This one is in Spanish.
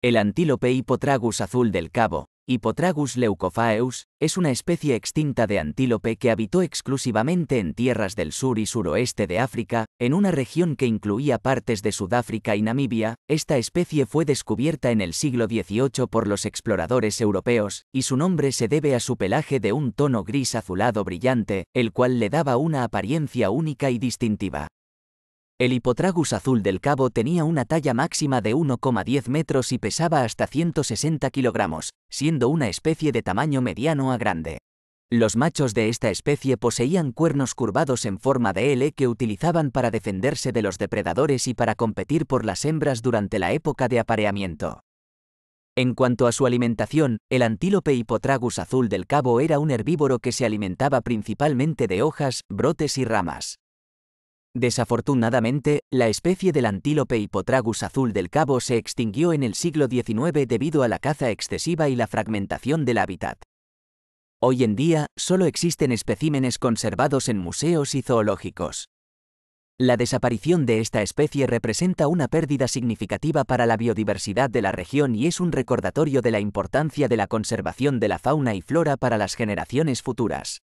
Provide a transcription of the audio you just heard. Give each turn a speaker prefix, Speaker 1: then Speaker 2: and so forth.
Speaker 1: El antílope Hipotragus azul del Cabo, Hipotragus leucophaeus, es una especie extinta de antílope que habitó exclusivamente en tierras del sur y suroeste de África, en una región que incluía partes de Sudáfrica y Namibia. Esta especie fue descubierta en el siglo XVIII por los exploradores europeos, y su nombre se debe a su pelaje de un tono gris azulado brillante, el cual le daba una apariencia única y distintiva. El hipotragus azul del cabo tenía una talla máxima de 1,10 metros y pesaba hasta 160 kilogramos, siendo una especie de tamaño mediano a grande. Los machos de esta especie poseían cuernos curvados en forma de L que utilizaban para defenderse de los depredadores y para competir por las hembras durante la época de apareamiento. En cuanto a su alimentación, el antílope hipotragus azul del cabo era un herbívoro que se alimentaba principalmente de hojas, brotes y ramas. Desafortunadamente, la especie del antílope Hipotragus azul del Cabo se extinguió en el siglo XIX debido a la caza excesiva y la fragmentación del hábitat. Hoy en día, solo existen especímenes conservados en museos y zoológicos. La desaparición de esta especie representa una pérdida significativa para la biodiversidad de la región y es un recordatorio de la importancia de la conservación de la fauna y flora para las generaciones futuras.